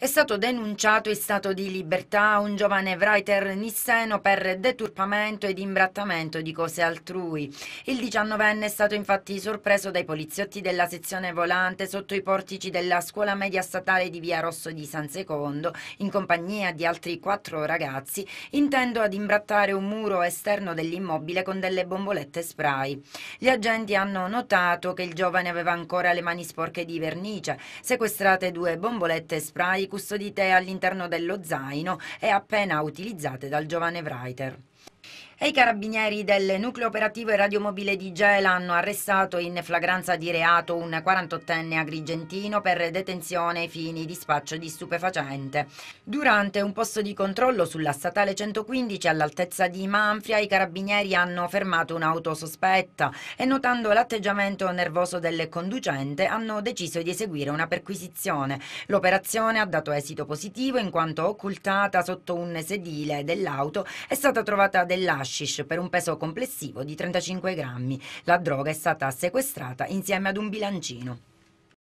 È stato denunciato in stato di libertà un giovane writer nisseno per deturpamento ed imbrattamento di cose altrui. Il diciannovenne è stato infatti sorpreso dai poliziotti della sezione volante sotto i portici della scuola media statale di Via Rosso di San Secondo, in compagnia di altri quattro ragazzi, intendo ad imbrattare un muro esterno dell'immobile con delle bombolette spray. Gli agenti hanno notato che il giovane aveva ancora le mani sporche di vernice, sequestrate due bombolette spray custodite all'interno dello zaino e appena utilizzate dal giovane Writer e i carabinieri del nucleo operativo e radiomobile di Gela hanno arrestato in flagranza di reato un 48enne agrigentino per detenzione ai fini di spaccio di stupefacente. Durante un posto di controllo sulla statale 115 all'altezza di Manfria i carabinieri hanno fermato un'auto sospetta e notando l'atteggiamento nervoso del conducente hanno deciso di eseguire una perquisizione. L'operazione ha dato esito positivo in quanto occultata sotto un sedile dell'auto è stata trovata dell'ascia hashish per un peso complessivo di 35 grammi. La droga è stata sequestrata insieme ad un bilancino.